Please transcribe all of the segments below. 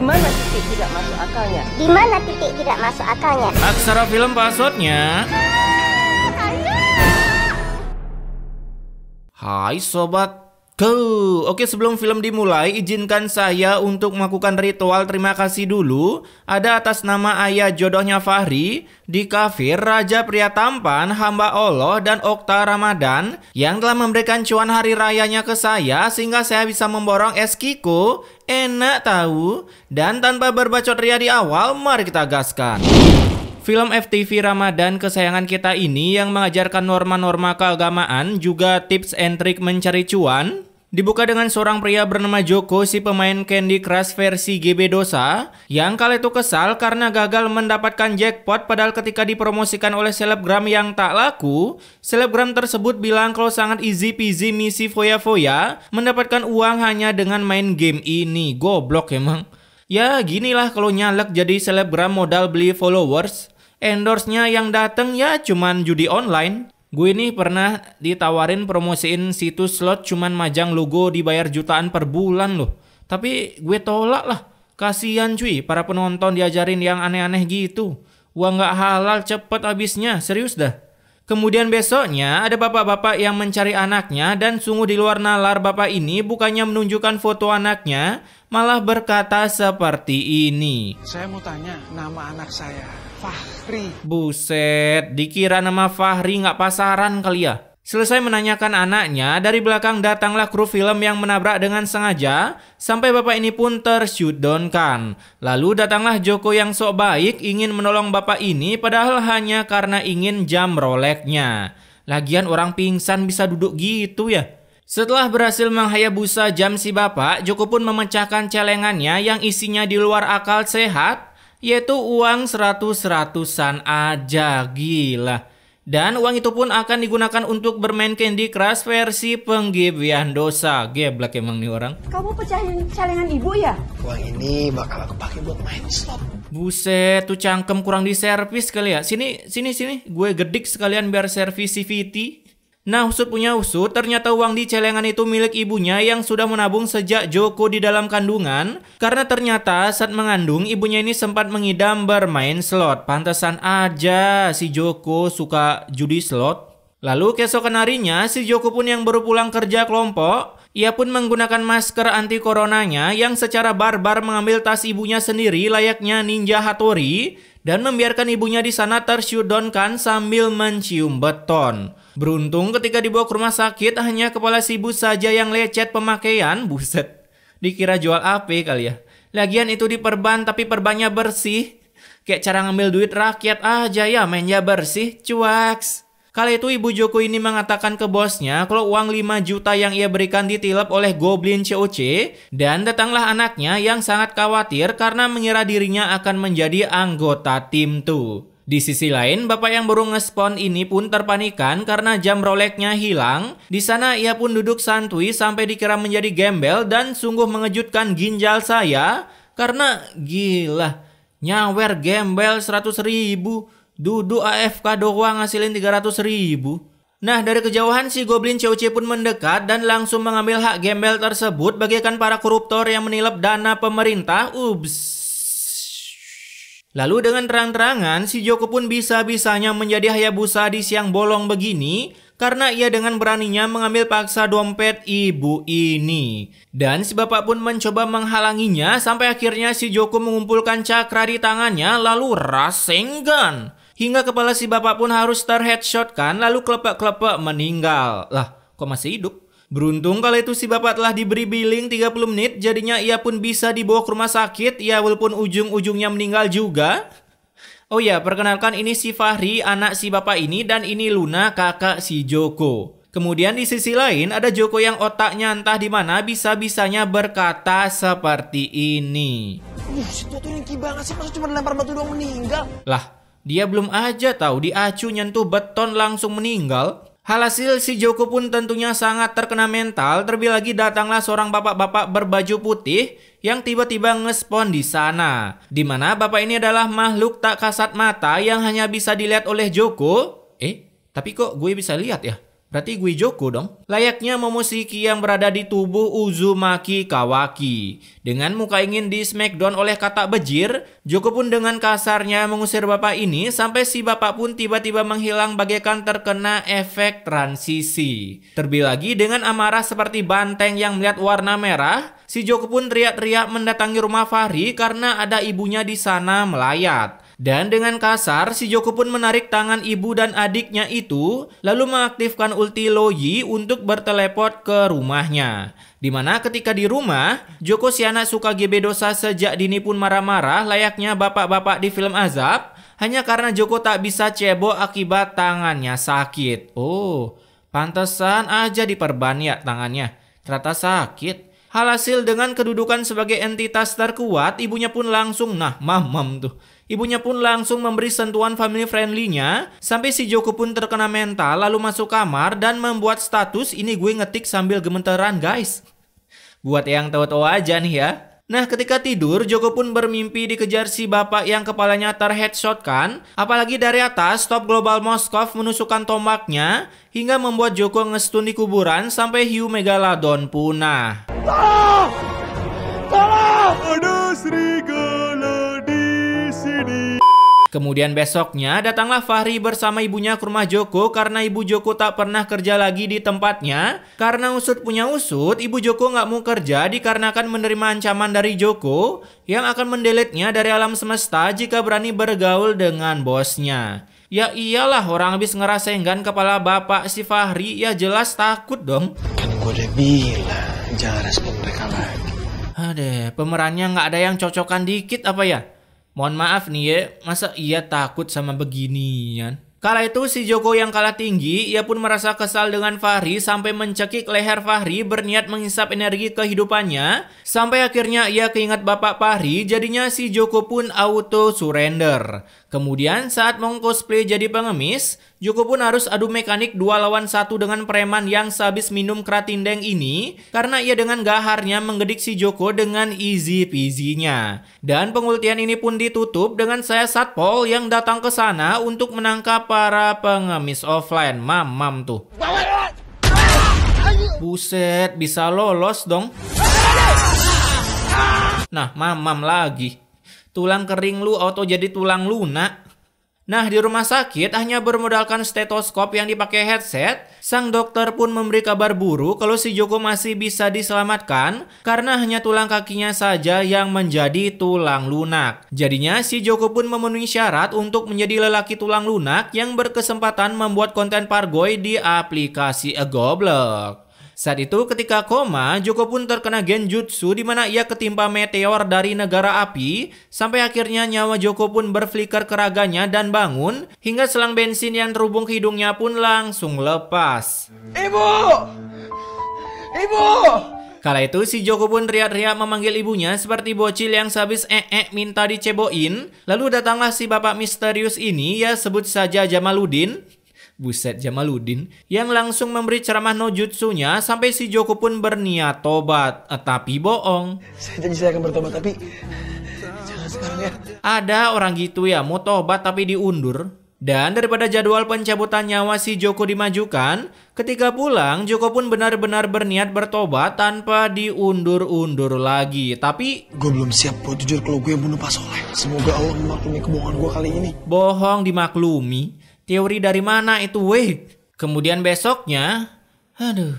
Di mana titik tidak masuk akalnya? Di mana titik tidak masuk akalnya? Aksara film passwordnya. Hai sobat Go. Oke, sebelum film dimulai, izinkan saya untuk melakukan ritual terima kasih dulu. Ada atas nama ayah jodohnya Fahri, di kafir Raja Pria Tampan, hamba Allah dan Okta Ramadan yang telah memberikan cuan hari rayanya ke saya sehingga saya bisa memborong es kiko, enak tahu. Dan tanpa berbacot ria di awal, mari kita gaskan. Film FTV Ramadan kesayangan kita ini yang mengajarkan norma-norma keagamaan juga tips and trik mencari cuan, Dibuka dengan seorang pria bernama Joko, si pemain Candy Crush versi GB Dosa, yang kala itu kesal karena gagal mendapatkan jackpot padahal ketika dipromosikan oleh selebgram yang tak laku, selebgram tersebut bilang kalau sangat easy peasy misi foya-foya mendapatkan uang hanya dengan main game ini. Goblok emang. Ya ginilah kalau nyalek jadi selebgram modal beli followers. Endorse-nya yang dateng ya cuman judi online. Gue ini pernah ditawarin promosiin situs slot cuman majang logo dibayar jutaan per bulan loh. Tapi gue tolak lah. Kasian cuy, para penonton diajarin yang aneh-aneh gitu. Uang gak halal cepet habisnya, serius dah. Kemudian besoknya ada bapak-bapak yang mencari anaknya dan sungguh di luar nalar bapak ini bukannya menunjukkan foto anaknya, malah berkata seperti ini. Saya mau tanya nama anak saya. Fahri. Buset, dikira nama Fahri nggak pasaran kali ya? Selesai menanyakan anaknya, dari belakang datanglah kru film yang menabrak dengan sengaja, sampai bapak ini pun tersyudonkan. Lalu datanglah Joko yang sok baik ingin menolong bapak ini padahal hanya karena ingin jam roleknya. Lagian orang pingsan bisa duduk gitu ya. Setelah berhasil menghayabusa jam si bapak, Joko pun memecahkan celengannya yang isinya di luar akal sehat yaitu uang seratus seratusan aja, gila. Dan uang itu pun akan digunakan untuk bermain Candy Crush versi penggibian dosa. Geblek emang nih orang. Kamu pecahin celengan ibu ya? Uang ini bakal aku pakai buat main slot. Buset, tuh cangkem kurang diservis kali ya. Sini, sini, sini. Gue gedik sekalian biar servis CVT. Nah usut punya usut, ternyata uang di celengan itu milik ibunya yang sudah menabung sejak Joko di dalam kandungan. Karena ternyata saat mengandung, ibunya ini sempat mengidam bermain slot. Pantesan aja si Joko suka judi slot. Lalu keesokan harinya, si Joko pun yang baru pulang kerja kelompok, ia pun menggunakan masker anti coronanya yang secara barbar mengambil tas ibunya sendiri layaknya ninja Hattori dan membiarkan ibunya di sana tersyudonkan sambil mencium beton. Beruntung ketika dibawa ke rumah sakit hanya kepala si bus saja yang lecet pemakaian. Buset. Dikira jual AP kali ya. Lagian itu diperban tapi perbannya bersih. Kayak cara ngambil duit rakyat aja ya mainnya bersih. Cuaks. Kala itu Ibu Joko ini mengatakan ke bosnya kalau uang 5 juta yang ia berikan ditilap oleh Goblin COC dan datanglah anaknya yang sangat khawatir karena mengira dirinya akan menjadi anggota tim tuh. Di sisi lain, bapak yang baru ngespon ini pun terpanikan karena jam roleknya hilang. Di sana ia pun duduk santuy sampai dikira menjadi gembel dan sungguh mengejutkan ginjal saya karena gila nyawer gembel 100 ribu duduk AFK doang ngasilin 300 ribu. Nah, dari kejauhan si Goblin Cioce pun mendekat dan langsung mengambil hak gembel tersebut bagaikan para koruptor yang menilap dana pemerintah. Ups. Lalu dengan terang-terangan, si Joko pun bisa-bisanya menjadi Hayabusa di siang bolong begini karena ia dengan beraninya mengambil paksa dompet ibu ini. Dan si bapak pun mencoba menghalanginya sampai akhirnya si Joko mengumpulkan cakra di tangannya lalu rasenggan. Hingga kepala si bapak pun harus terheadshotkan lalu kelepak-kelepak meninggal. Lah, kok masih hidup? Beruntung kalau itu si bapak telah diberi billing 30 menit, jadinya ia pun bisa dibawa ke rumah sakit, ya walaupun ujung-ujungnya meninggal juga. Oh ya, perkenalkan ini si Fahri, anak si bapak ini, dan ini Luna, kakak si Joko. Kemudian di sisi lain, ada Joko yang otaknya entah di mana bisa-bisanya berkata seperti ini. Uh, si banget sih, masa cuma lempar batu doang meninggal? Lah, dia belum aja tahu diacu nyentuh beton langsung meninggal hasil si Joko pun tentunya sangat terkena mental terlebih lagi datanglah seorang bapak-bapak berbaju putih yang tiba-tiba ngespon di sana. Dimana bapak ini adalah makhluk tak kasat mata yang hanya bisa dilihat oleh Joko. Eh, tapi kok gue bisa lihat ya? Berarti Guijoku dong. Layaknya Momoshiki yang berada di tubuh Uzumaki Kawaki. Dengan muka ingin di smackdown oleh kata bejir, Joko pun dengan kasarnya mengusir bapak ini sampai si bapak pun tiba-tiba menghilang bagaikan terkena efek transisi. Terlebih lagi dengan amarah seperti banteng yang melihat warna merah, si Joko pun teriak-teriak mendatangi rumah Fahri karena ada ibunya di sana melayat. Dan dengan kasar, si Joko pun menarik tangan ibu dan adiknya itu, lalu mengaktifkan ulti Loyi untuk berteleport ke rumahnya. Dimana ketika di rumah, Joko si anak suka dosa sejak dini pun marah-marah layaknya bapak-bapak di film Azab, hanya karena Joko tak bisa cebok akibat tangannya sakit. Oh, pantesan aja diperban tangannya, ternyata sakit. Hal hasil dengan kedudukan sebagai entitas terkuat, ibunya pun langsung nah mam mam tuh. Ibunya pun langsung memberi sentuhan family friendly-nya sampai si Joko pun terkena mental lalu masuk kamar dan membuat status ini gue ngetik sambil gemeteran guys. Buat yang tahu-tahu aja nih ya. Nah ketika tidur Joko pun bermimpi dikejar si bapak yang kepalanya terheadshot kan Apalagi dari atas top global Moskov menusukkan tombaknya Hingga membuat Joko ngestun di kuburan sampai hiu Megalodon punah Tolong! Tolong! ini. Kemudian besoknya datanglah Fahri bersama ibunya ke rumah Joko karena ibu Joko tak pernah kerja lagi di tempatnya. Karena usut punya usut, ibu Joko nggak mau kerja dikarenakan menerima ancaman dari Joko yang akan mendeletnya dari alam semesta jika berani bergaul dengan bosnya. Ya iyalah orang habis ngerasenggan kepala bapak si Fahri ya jelas takut dong. Kan gue udah bilang jangan respon mereka lagi. Adeh, pemerannya nggak ada yang cocokan dikit apa ya? Mohon maaf nih ya, masa ia takut sama beginian? Kala itu si Joko yang kalah tinggi, ia pun merasa kesal dengan Fahri sampai mencekik leher Fahri berniat menghisap energi kehidupannya. Sampai akhirnya ia keingat bapak Fahri, jadinya si Joko pun auto surrender. Kemudian saat mengcosplay jadi pengemis, Joko pun harus adu mekanik dua lawan satu dengan preman yang sehabis minum kratindeng ini karena ia dengan gaharnya menggedik si Joko dengan easy peasy-nya. Dan pengultian ini pun ditutup dengan saya Satpol yang datang ke sana untuk menangkap para pengemis offline. Mamam tuh. Buset, bisa lolos dong. Nah, mamam lagi. Tulang kering lu auto jadi tulang lunak. Nah, di rumah sakit hanya bermodalkan stetoskop yang dipakai headset, sang dokter pun memberi kabar buruk kalau si Joko masih bisa diselamatkan karena hanya tulang kakinya saja yang menjadi tulang lunak. Jadinya, si Joko pun memenuhi syarat untuk menjadi lelaki tulang lunak yang berkesempatan membuat konten pargoy di aplikasi A Goblok. Saat itu ketika koma, Joko pun terkena genjutsu di mana ia ketimpa meteor dari negara api sampai akhirnya nyawa Joko pun berflicker ke raganya dan bangun hingga selang bensin yang terhubung ke hidungnya pun langsung lepas. Ibu! Ibu! Kala itu si Joko pun riak-riak memanggil ibunya seperti bocil yang sehabis ee minta diceboin. Lalu datanglah si bapak misterius ini ya sebut saja Jamaludin. Buset Jamaluddin yang langsung memberi ceramah nojutsunya sampai si Joko pun berniat tobat, eh, tapi bohong. Saya janji saya akan bertobat tapi jangan sekarang ya. Ada orang gitu ya mau tobat tapi diundur. Dan daripada jadwal pencabutan nyawa si Joko dimajukan, ketika pulang Joko pun benar-benar berniat bertobat tanpa diundur-undur lagi. Tapi gue belum siap buat jujur kalau gue bunuh Pak Soleh. Semoga Allah memaklumi kebohongan gue kali ini. Bohong dimaklumi. Teori dari mana itu weh? Kemudian besoknya, aduh.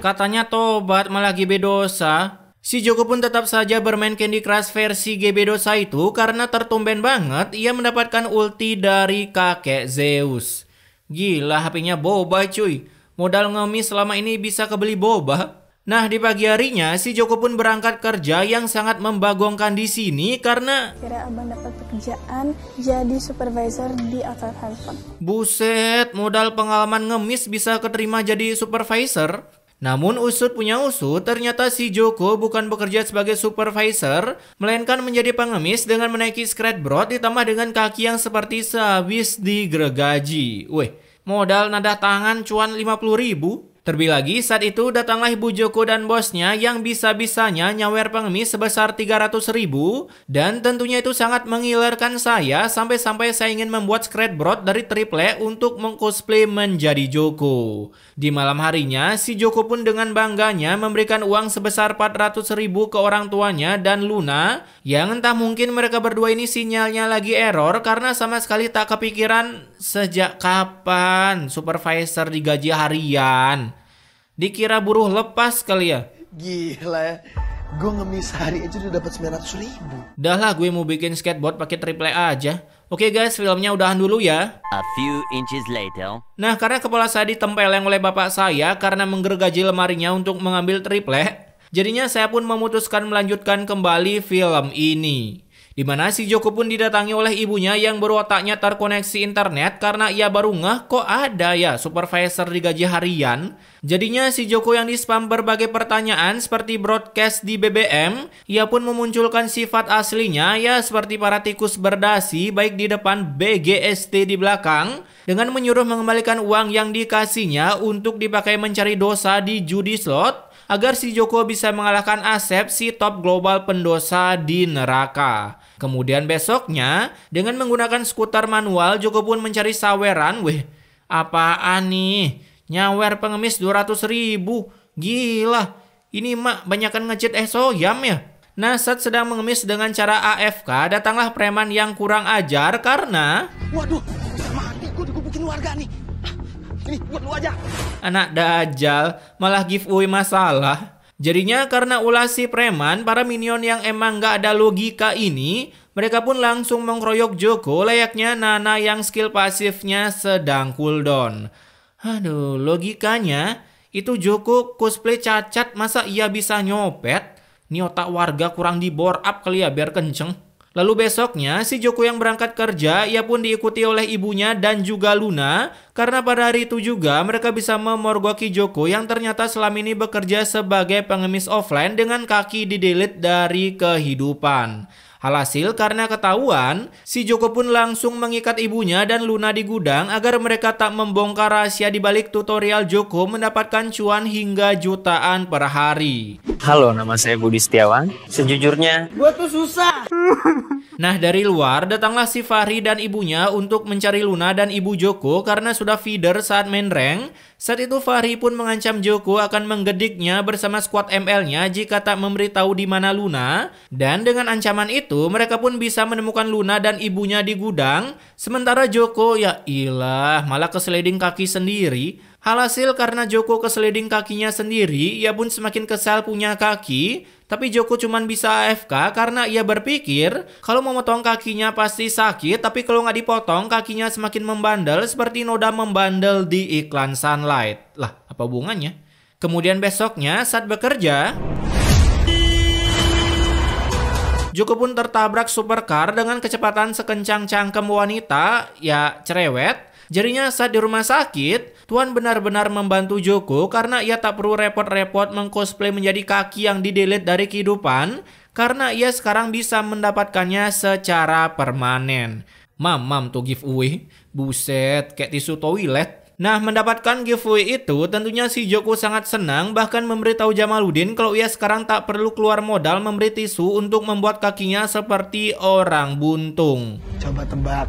Katanya tobat malah GB dosa. Si Joko pun tetap saja bermain Candy Crush versi GB dosa itu karena tertumben banget ia mendapatkan ulti dari kakek Zeus. Gila HP-nya boba cuy. Modal ngemis selama ini bisa kebeli boba. Nah, di pagi harinya si Joko pun berangkat kerja yang sangat membagongkan di sini karena kira Abang dapat pekerjaan jadi supervisor di outlet handphone. Buset, modal pengalaman ngemis bisa keterima jadi supervisor. Namun usut punya usut, ternyata si Joko bukan bekerja sebagai supervisor, melainkan menjadi pengemis dengan menaiki skateboard ditambah dengan kaki yang seperti sehabis digregaji. Weh, modal nada tangan cuan 50 ribu? Terlebih lagi, saat itu datanglah Ibu Joko dan bosnya yang bisa-bisanya nyawer pengemis sebesar 300 ribu dan tentunya itu sangat mengilarkan saya sampai-sampai saya ingin membuat brot dari triple e untuk mengcosplay menjadi Joko. Di malam harinya, si Joko pun dengan bangganya memberikan uang sebesar 400 ribu ke orang tuanya dan Luna yang entah mungkin mereka berdua ini sinyalnya lagi error karena sama sekali tak kepikiran sejak kapan supervisor digaji harian. Dikira buruh lepas kali ya. Gila ya. Gue ngemis hari aja udah dapat 900 ribu. Dah lah gue mau bikin skateboard pakai triple A aja. Oke guys, filmnya udahan dulu ya. A few inches later. Nah, karena kepala saya ditempeleng oleh bapak saya karena menggergaji lemarinya untuk mengambil triple, jadinya saya pun memutuskan melanjutkan kembali film ini. Di mana si Joko pun didatangi oleh ibunya yang berwataknya terkoneksi internet karena ia baru ngeh kok ada ya supervisor digaji harian. Jadinya si Joko yang dispam berbagai pertanyaan seperti broadcast di BBM, ia pun memunculkan sifat aslinya ya seperti para tikus berdasi baik di depan BGST di belakang dengan menyuruh mengembalikan uang yang dikasihnya untuk dipakai mencari dosa di judi slot agar si Joko bisa mengalahkan Asep si top global pendosa di neraka. Kemudian besoknya, dengan menggunakan skuter manual, Joko pun mencari saweran. Weh, apaan nih? Nyawer pengemis 200 ribu. Gila, ini mak banyakan ngecit eh soyam ya. Nah saat sedang mengemis dengan cara AFK, datanglah preman yang kurang ajar karena... Waduh, mati gue digebukin warga nih. Ini buat lu aja. Anak Dajjal malah giveaway masalah. Jadinya karena ulasi preman, para minion yang emang gak ada logika ini, mereka pun langsung mengkroyok Joko layaknya Nana yang skill pasifnya sedang cooldown. Aduh, logikanya itu Joko cosplay cacat masa ia bisa nyopet? Ini otak warga kurang dibor up kali ya biar kenceng. Lalu besoknya, si Joko yang berangkat kerja, ia pun diikuti oleh ibunya dan juga Luna, karena pada hari itu juga mereka bisa memorgoki Joko yang ternyata selama ini bekerja sebagai pengemis offline dengan kaki didelit dari kehidupan. Alhasil karena ketahuan, si Joko pun langsung mengikat ibunya dan Luna di gudang agar mereka tak membongkar rahasia di balik tutorial Joko mendapatkan cuan hingga jutaan per hari. Halo, nama saya Budi Setiawan. Sejujurnya, gua tuh susah. Nah dari luar datanglah si Fahri dan ibunya untuk mencari Luna dan ibu Joko karena sudah feeder saat main rank saat itu Fahri pun mengancam Joko akan menggediknya bersama skuad ML-nya jika tak memberitahu di mana Luna. Dan dengan ancaman itu mereka pun bisa menemukan Luna dan ibunya di gudang. Sementara Joko ya ilah malah keseleding kaki sendiri. Halhasil karena Joko keseleding kakinya sendiri ia pun semakin kesal punya kaki. Tapi Joko cuma bisa AFK karena ia berpikir kalau memotong kakinya pasti sakit, tapi kalau nggak dipotong kakinya semakin membandel seperti noda membandel di iklan Sunlight. Lah, apa hubungannya? Kemudian besoknya saat bekerja, Joko pun tertabrak supercar dengan kecepatan sekencang cangkem wanita, ya cerewet, Jadinya saat di rumah sakit, tuan benar-benar membantu Joko karena ia tak perlu repot-repot mengcosplay menjadi kaki yang didelete dari kehidupan karena ia sekarang bisa mendapatkannya secara permanen. Mam, mam tuh giveaway. Buset, kayak tisu toilet. Nah, mendapatkan giveaway itu tentunya si Joko sangat senang bahkan memberitahu Jamaluddin kalau ia sekarang tak perlu keluar modal memberi tisu untuk membuat kakinya seperti orang buntung. Coba tebak,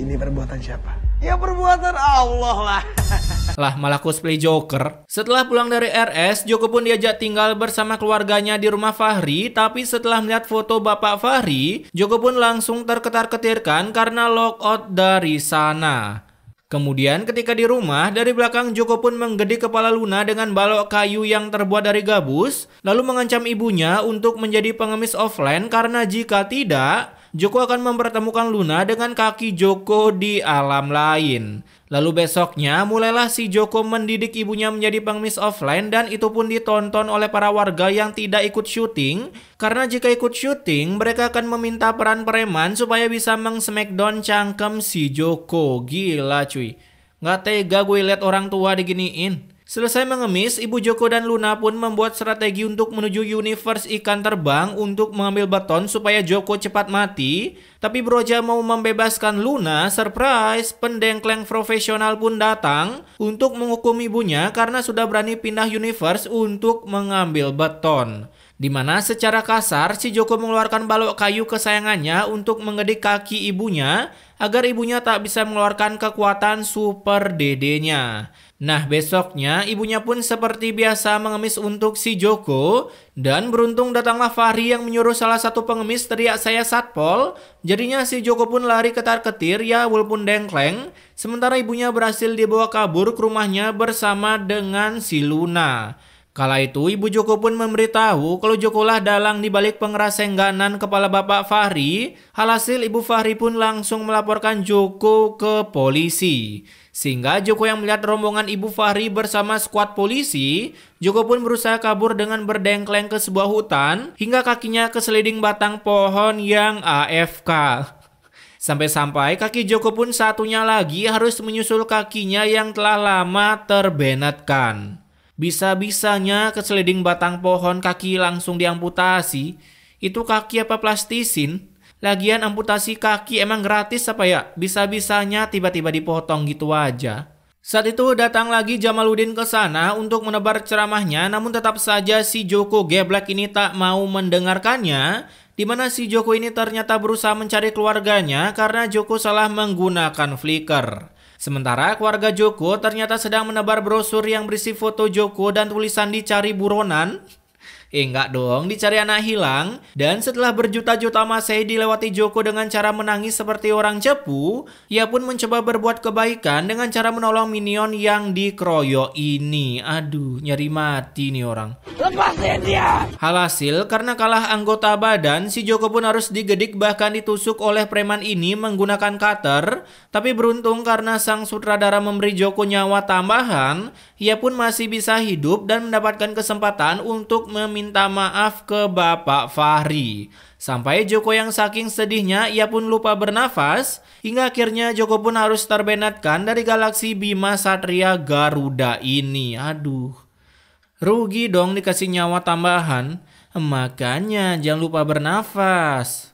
ini perbuatan siapa? Ya perbuatan Allah lah. lah malah cosplay Joker. Setelah pulang dari RS, Joko pun diajak tinggal bersama keluarganya di rumah Fahri. Tapi setelah melihat foto bapak Fahri, Joko pun langsung terketar-ketirkan karena lockout dari sana. Kemudian ketika di rumah, dari belakang Joko pun menggedik kepala Luna dengan balok kayu yang terbuat dari gabus, lalu mengancam ibunya untuk menjadi pengemis offline karena jika tidak, Joko akan mempertemukan Luna dengan kaki Joko di alam lain. Lalu besoknya mulailah si Joko mendidik ibunya menjadi pengemis offline dan itu pun ditonton oleh para warga yang tidak ikut syuting karena jika ikut syuting mereka akan meminta peran preman supaya bisa meng mengsmackdown cangkem si Joko. Gila cuy. Nggak tega gue lihat orang tua diginiin. Selesai mengemis, Ibu Joko dan Luna pun membuat strategi untuk menuju universe ikan terbang untuk mengambil beton supaya Joko cepat mati. Tapi Broja mau membebaskan Luna, surprise, pendengkleng profesional pun datang untuk menghukum ibunya karena sudah berani pindah universe untuk mengambil beton Dimana secara kasar si Joko mengeluarkan balok kayu kesayangannya untuk mengedik kaki ibunya agar ibunya tak bisa mengeluarkan kekuatan super dedenya. Nah besoknya ibunya pun seperti biasa mengemis untuk si Joko dan beruntung datanglah Fahri yang menyuruh salah satu pengemis teriak saya satpol. Jadinya si Joko pun lari ketar-ketir ya walaupun dengkleng. Sementara ibunya berhasil dibawa kabur ke rumahnya bersama dengan si Luna. Kala itu Ibu Joko pun memberitahu kalau lah dalang di balik pengeras kepala Bapak Fahri. Alhasil Ibu Fahri pun langsung melaporkan Joko ke polisi. Sehingga Joko yang melihat rombongan Ibu Fahri bersama skuad polisi, Joko pun berusaha kabur dengan berdengkleng ke sebuah hutan hingga kakinya keseliding batang pohon yang AFK. Sampai-sampai kaki Joko pun satunya lagi harus menyusul kakinya yang telah lama terbenetkan. Bisa-bisanya keseleding batang pohon kaki langsung diamputasi. Itu kaki apa plastisin? Lagian amputasi kaki emang gratis apa ya? Bisa-bisanya tiba-tiba dipotong gitu aja. Saat itu datang lagi Jamaluddin ke sana untuk menebar ceramahnya, namun tetap saja si Joko Geblek ini tak mau mendengarkannya, di mana si Joko ini ternyata berusaha mencari keluarganya karena Joko salah menggunakan flicker. Sementara keluarga Joko ternyata sedang menebar brosur yang berisi foto Joko dan tulisan dicari buronan Eh enggak dong, dicari anak hilang. Dan setelah berjuta-juta Masehi dilewati Joko dengan cara menangis seperti orang cepu, ia pun mencoba berbuat kebaikan dengan cara menolong minion yang dikeroyok ini. Aduh, nyari mati nih orang. Lepasin dia! Halhasil, karena kalah anggota badan, si Joko pun harus digedik bahkan ditusuk oleh preman ini menggunakan cutter. Tapi beruntung karena sang sutradara memberi Joko nyawa tambahan, ia pun masih bisa hidup dan mendapatkan kesempatan untuk meminta minta maaf ke Bapak Fahri. Sampai Joko yang saking sedihnya ia pun lupa bernafas hingga akhirnya Joko pun harus terbenatkan dari galaksi Bima Satria Garuda ini. Aduh. Rugi dong dikasih nyawa tambahan. Makanya jangan lupa bernafas.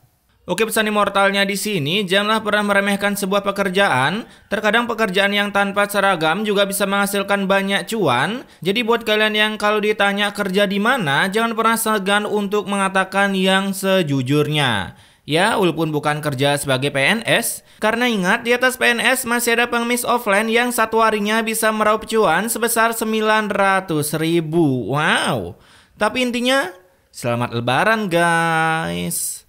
Oke pesan immortalnya di sini, janganlah pernah meremehkan sebuah pekerjaan. Terkadang pekerjaan yang tanpa seragam juga bisa menghasilkan banyak cuan. Jadi buat kalian yang kalau ditanya kerja di mana, jangan pernah segan untuk mengatakan yang sejujurnya. Ya, walaupun bukan kerja sebagai PNS, karena ingat di atas PNS masih ada pengemis offline yang satu harinya bisa meraup cuan sebesar 900 ribu. Wow. Tapi intinya, selamat lebaran guys.